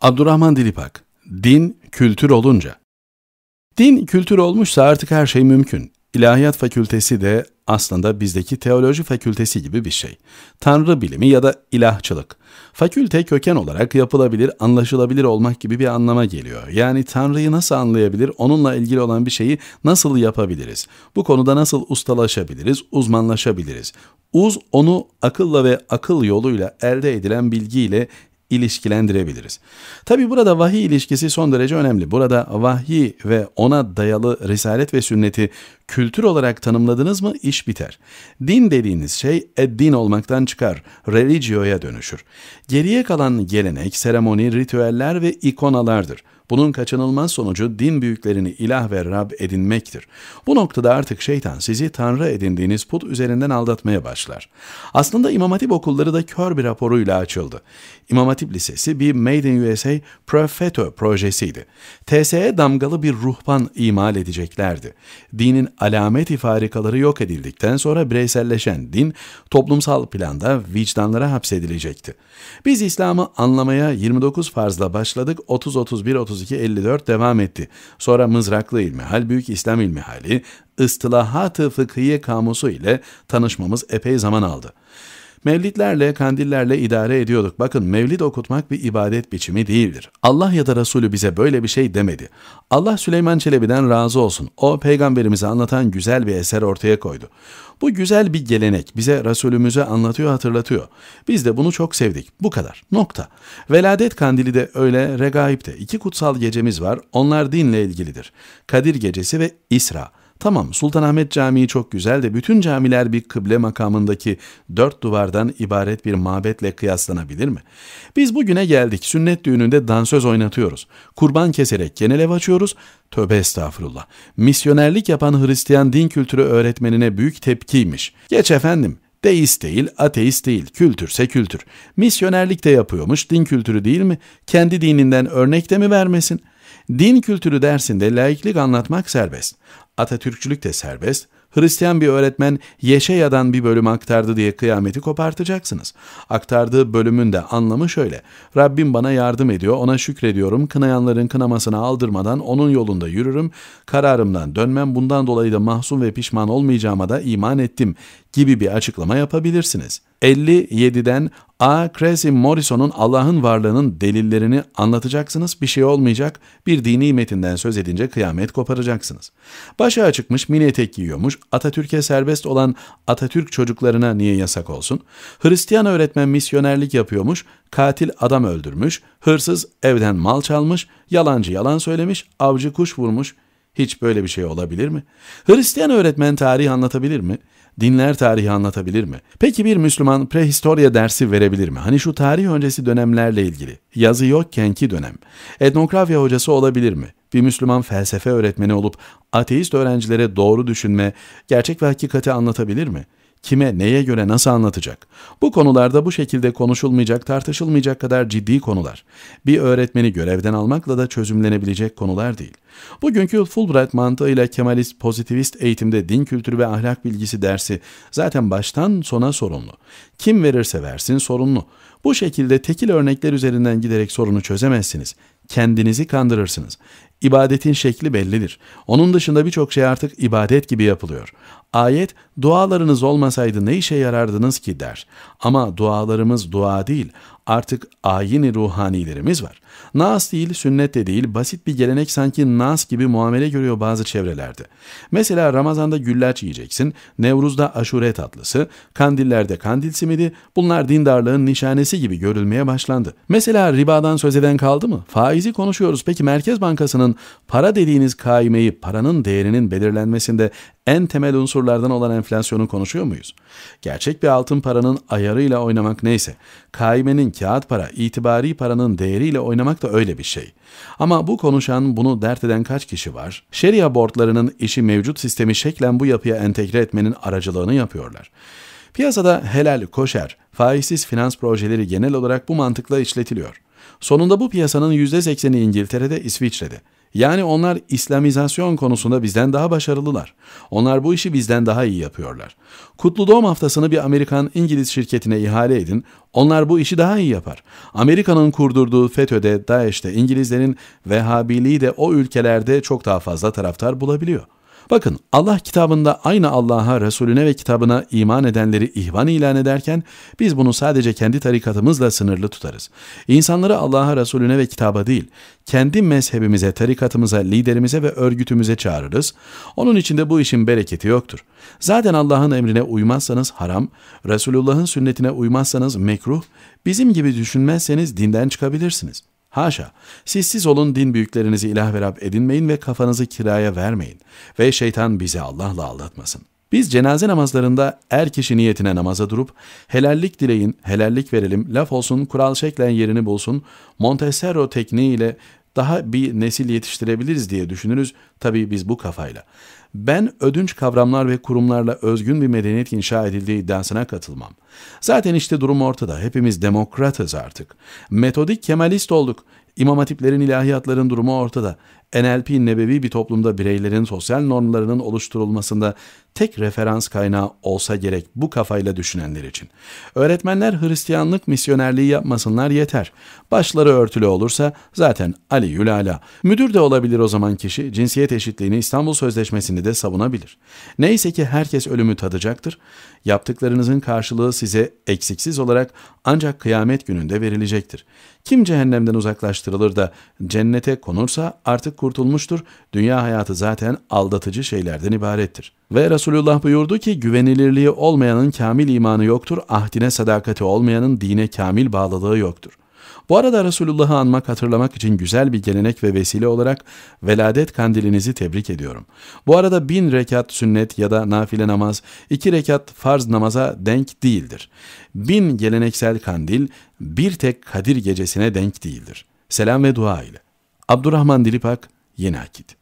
Abdurrahman Dilipak, din kültür olunca. Din kültür olmuşsa artık her şey mümkün. İlahiyat fakültesi de aslında bizdeki teoloji fakültesi gibi bir şey. Tanrı bilimi ya da ilahçılık. Fakülte köken olarak yapılabilir, anlaşılabilir olmak gibi bir anlama geliyor. Yani Tanrı'yı nasıl anlayabilir, onunla ilgili olan bir şeyi nasıl yapabiliriz? Bu konuda nasıl ustalaşabiliriz, uzmanlaşabiliriz? Uz onu akılla ve akıl yoluyla elde edilen bilgiyle ilişkilendirebiliriz. Tabi burada vahiy ilişkisi son derece önemli. Burada vahiy ve ona dayalı risalet ve sünneti kültür olarak tanımladınız mı iş biter. Din dediğiniz şey eddin olmaktan çıkar, religioya dönüşür. Geriye kalan gelenek, seremoni, ritüeller ve ikonalardır. Bunun kaçınılmaz sonucu din büyüklerini ilah ve Rab edinmektir. Bu noktada artık şeytan sizi tanrı edindiğiniz put üzerinden aldatmaya başlar. Aslında İmam Hatip okulları da kör bir raporuyla açıldı. İmam Hatip Lisesi bir Made in USA Profeto projesiydi. TSE damgalı bir ruhban imal edeceklerdi. Dinin alamet ifarikaları yok edildikten sonra bireyselleşen din toplumsal planda vicdanlara hapsedilecekti. Biz İslam'ı anlamaya 29 farzla başladık, 30-31-32 32-54 devam etti. Sonra Mızraklı İlmihal, Büyük İslam İlmihali, ıstılahat-ı fıkhiye kamusu ile tanışmamız epey zaman aldı. Mevlidlerle, kandillerle idare ediyorduk. Bakın mevlid okutmak bir ibadet biçimi değildir. Allah ya da Resulü bize böyle bir şey demedi. Allah Süleyman Çelebi'den razı olsun. O peygamberimizi anlatan güzel bir eser ortaya koydu. Bu güzel bir gelenek bize Resulümüze anlatıyor, hatırlatıyor. Biz de bunu çok sevdik. Bu kadar. Nokta. Veladet kandili de öyle, regaip de. İki kutsal gecemiz var. Onlar dinle ilgilidir. Kadir gecesi ve İsra. Tamam Sultanahmet Camii çok güzel de bütün camiler bir kıble makamındaki dört duvardan ibaret bir mabetle kıyaslanabilir mi? Biz bugüne geldik sünnet düğününde dansöz oynatıyoruz. Kurban keserek genel açıyoruz. Tövbe estağfurullah. Misyonerlik yapan Hristiyan din kültürü öğretmenine büyük tepkiymiş. Geç efendim Deist değil, ateist değil, kültürse kültür. Misyonerlik de yapıyormuş, din kültürü değil mi? Kendi dininden örnek de mi vermesin? Din kültürü dersinde laiklik anlatmak serbest. Atatürkçülük de serbest. Hristiyan bir öğretmen Yeşaya'dan bir bölüm aktardı diye kıyameti kopartacaksınız. Aktardığı bölümün de anlamı şöyle. Rabbim bana yardım ediyor, ona şükrediyorum, kınayanların kınamasına aldırmadan onun yolunda yürürüm, kararımdan dönmem, bundan dolayı da mahzun ve pişman olmayacağıma da iman ettim gibi bir açıklama yapabilirsiniz. 57'den A. Crazy Morrison'un Allah'ın varlığının delillerini anlatacaksınız, bir şey olmayacak, bir dini metinden söz edince kıyamet koparacaksınız. Başa çıkmış, mini etek giyiyormuş, Atatürk'e serbest olan Atatürk çocuklarına niye yasak olsun? Hristiyan öğretmen misyonerlik yapıyormuş, katil adam öldürmüş, hırsız evden mal çalmış, yalancı yalan söylemiş, avcı kuş vurmuş, hiç böyle bir şey olabilir mi? Hristiyan öğretmen tarih anlatabilir mi? Dinler tarihi anlatabilir mi? Peki bir Müslüman prehistorya dersi verebilir mi? Hani şu tarih öncesi dönemlerle ilgili. Yazı yokkenki dönem. Etnografya hocası olabilir mi? Bir Müslüman felsefe öğretmeni olup ateist öğrencilere doğru düşünme, gerçek ve hakikati anlatabilir mi?'' kime, neye göre nasıl anlatacak? Bu konularda bu şekilde konuşulmayacak, tartışılmayacak kadar ciddi konular. Bir öğretmeni görevden almakla da çözümlenebilecek konular değil. Bugünkü Fulbright mantığıyla Kemalist pozitivist eğitimde din kültürü ve ahlak bilgisi dersi zaten baştan sona sorunlu. Kim verirse versin sorunlu. Bu şekilde tekil örnekler üzerinden giderek sorunu çözemezsiniz. Kendinizi kandırırsınız. İbadetin şekli bellidir. Onun dışında birçok şey artık ibadet gibi yapılıyor. Ayet dualarınız olmasaydı ne işe yarardınız ki der. Ama dualarımız dua değil artık ayini ruhanilerimiz var. Nas değil, sünnet de değil, basit bir gelenek sanki nas gibi muamele görüyor bazı çevrelerde. Mesela Ramazan'da güllaç yiyeceksin, Nevruz'da aşure tatlısı, kandillerde kandil simidi, bunlar dindarlığın nişanesi gibi görülmeye başlandı. Mesela ribadan söz eden kaldı mı? Faizi konuşuyoruz. Peki Merkez Bankası'nın para dediğiniz kaimeyi paranın değerinin belirlenmesinde en temel unsurlardan olan enflasyonu konuşuyor muyuz? Gerçek bir altın paranın ayarıyla oynamak neyse, kaimenin kağıt para, itibari paranın değeriyle oynamak da öyle bir şey. Ama bu konuşan, bunu dert eden kaç kişi var? Şeria bordlarının işi mevcut sistemi şeklen bu yapıya entegre etmenin aracılığını yapıyorlar. Piyasada helal, koşer, faizsiz finans projeleri genel olarak bu mantıkla işletiliyor. Sonunda bu piyasanın %80'i İngiltere'de, İsviçre'de. Yani onlar İslamizasyon konusunda bizden daha başarılılar. Onlar bu işi bizden daha iyi yapıyorlar. Kutlu Doğum Haftası'nı bir Amerikan İngiliz şirketine ihale edin. Onlar bu işi daha iyi yapar. Amerika'nın kurdurduğu FETÖ'de, DAEŞ'te İngilizlerin Vehhabiliği de o ülkelerde çok daha fazla taraftar bulabiliyor.'' Bakın Allah kitabında aynı Allah'a, Resulüne ve kitabına iman edenleri ihvan ilan ederken biz bunu sadece kendi tarikatımızla sınırlı tutarız. İnsanları Allah'a, Resulüne ve kitaba değil, kendi mezhebimize, tarikatımıza, liderimize ve örgütümüze çağırırız. Onun içinde bu işin bereketi yoktur. Zaten Allah'ın emrine uymazsanız haram, Resulullah'ın sünnetine uymazsanız mekruh, bizim gibi düşünmezseniz dinden çıkabilirsiniz. Haşa, siz siz olun din büyüklerinizi ilah ve Rab edinmeyin ve kafanızı kiraya vermeyin ve şeytan bizi Allah'la aldatmasın. Biz cenaze namazlarında er kişi niyetine namaza durup helallik dileyin, helallik verelim, laf olsun, kural şeklen yerini bulsun, Montessero tekniğiyle daha bir nesil yetiştirebiliriz diye düşünürüz. Tabii biz bu kafayla ben ödünç kavramlar ve kurumlarla özgün bir medeniyet inşa edildiği iddiasına katılmam. Zaten işte durum ortada. Hepimiz demokratız artık. Metodik kemalist olduk. İmam hatiplerin ilahiyatların durumu ortada. NLP nebevi bir toplumda bireylerin sosyal normlarının oluşturulmasında tek referans kaynağı olsa gerek bu kafayla düşünenler için. Öğretmenler Hristiyanlık misyonerliği yapmasınlar yeter. Başları örtülü olursa zaten Ali Yülala. Müdür de olabilir o zaman kişi cinsiyet eşitliğini İstanbul Sözleşmesi'nde kendini de savunabilir. Neyse ki herkes ölümü tadacaktır. Yaptıklarınızın karşılığı size eksiksiz olarak ancak kıyamet gününde verilecektir. Kim cehennemden uzaklaştırılır da cennete konursa artık kurtulmuştur. Dünya hayatı zaten aldatıcı şeylerden ibarettir. Ve Resulullah buyurdu ki güvenilirliği olmayanın kamil imanı yoktur, ahdine sadakati olmayanın dine kamil bağlılığı yoktur. Bu arada Resulullah'ı anmak hatırlamak için güzel bir gelenek ve vesile olarak veladet kandilinizi tebrik ediyorum. Bu arada bin rekat sünnet ya da nafile namaz iki rekat farz namaza denk değildir. Bin geleneksel kandil bir tek Kadir gecesine denk değildir. Selam ve dua ile. Abdurrahman Dilipak, Yeni Akit.